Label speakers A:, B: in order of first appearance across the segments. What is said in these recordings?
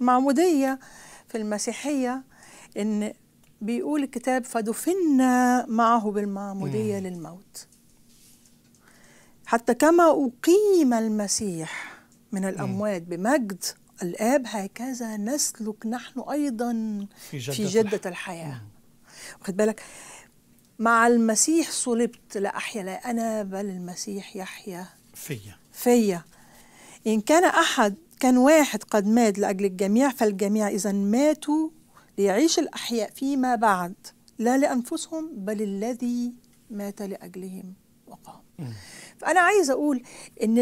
A: المعمودية في المسيحية إن بيقول الكتاب فدفنا معه بالمعمودية مم. للموت حتى كما أقيم المسيح من الأموات بمجد الآب هكذا نسلك نحن أيضا في جدة, في جدة الحياة واخد بالك مع المسيح صلبت لا أحيا لا أنا بل المسيح يحيا فيا فيا إن كان أحد كان واحد قد مات لأجل الجميع فالجميع إذا ماتوا ليعيش الأحياء فيما بعد لا لأنفسهم بل الذي مات لأجلهم وقام فأنا عايز أقول إن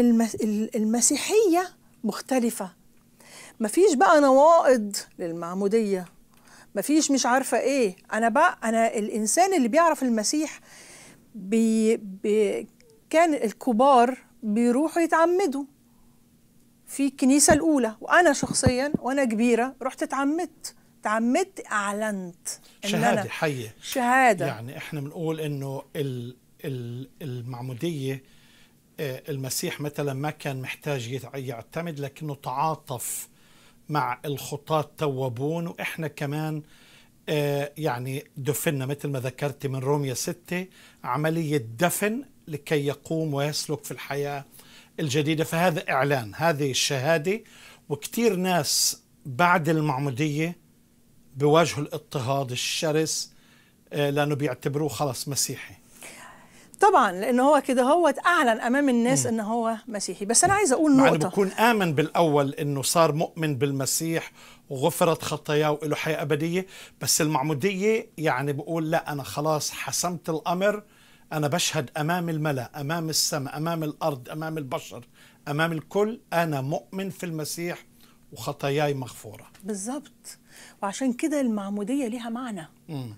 A: المسيحية مختلفة مفيش بقى نواقض للمعمودية مفيش مش عارفة إيه أنا بقى أنا الإنسان اللي بيعرف المسيح بي بي كان الكبار بيروحوا يتعمدوا في الكنيسة الأولى وأنا شخصيا وأنا كبيرة رحت اتعمدت اتعمدت أعلنت إن شهادة أنا حية
B: شهادة يعني إحنا بنقول إنه المعمودية آه، المسيح مثلا ما كان محتاج يعتمد لكنه تعاطف مع الخطاة توابون وإحنا كمان آه، يعني دفنا مثل ما ذكرت من روميا 6 عملية دفن لكي يقوم ويسلك في الحياة الجديدة فهذا إعلان هذه الشهادة وكثير ناس بعد المعمودية بواجهوا الاضطهاد الشرس آه، لأنه بيعتبروه خلص مسيحي
A: طبعا لانه هو كده هو اعلن امام الناس انه ان هو مسيحي بس انا عايز اقول نقطه بكون
B: امن بالاول انه صار مؤمن بالمسيح وغفرت خطاياه وله حياه ابديه بس المعموديه يعني بقول لا انا خلاص حسمت الامر أنا بشهد أمام الملأ أمام السماء أمام الأرض أمام البشر أمام الكل أنا مؤمن في المسيح وخطاياي مغفورة بالظبط
A: وعشان كده المعمودية لها معنى مم.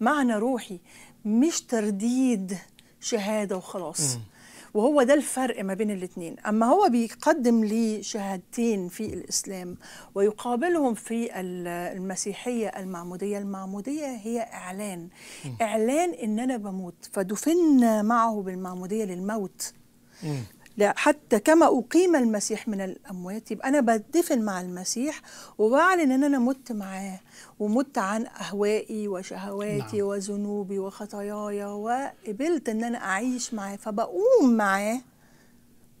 A: معنى روحي مش ترديد شهادة وخلاص مم. وهو ده الفرق ما بين الاثنين اما هو بيقدم لي شهادتين في الاسلام ويقابلهم في المسيحيه المعموديه المعموديه هي اعلان اعلان ان انا بموت فدفنا معه بالمعموديه للموت حتى كما أقيم المسيح من الأموات يبقى أنا بدفن مع المسيح وبعلن إن أنا مت معاه ومت عن أهوائي وشهواتي نعم. وذنوبي وخطاياي وقبلت إن أنا أعيش معاه فبقوم معاه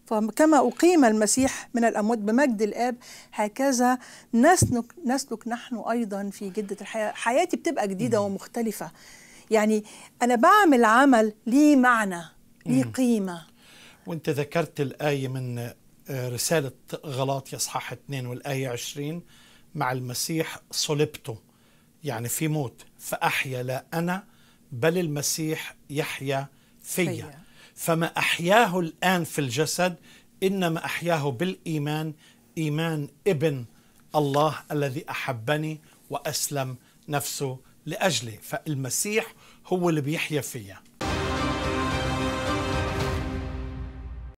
A: فكما أقيم المسيح من الأموات بمجد الآب هكذا نسلك, نسلك نحن أيضا في جدة الحياة حياتي بتبقى جديدة ومختلفة يعني أنا بعمل عمل ليه معنى ليه قيمة
B: وانت ذكرت الآية من آه، رسالة غلاطيا اصحاح 2 والآية 20 مع المسيح صلبته يعني في موت فأحيا لا أنا بل المسيح يحيا فيا فما أحياه الآن في الجسد إنما أحياه بالإيمان إيمان ابن الله الذي أحبني وأسلم نفسه لأجلي فالمسيح هو اللي بيحيا فيا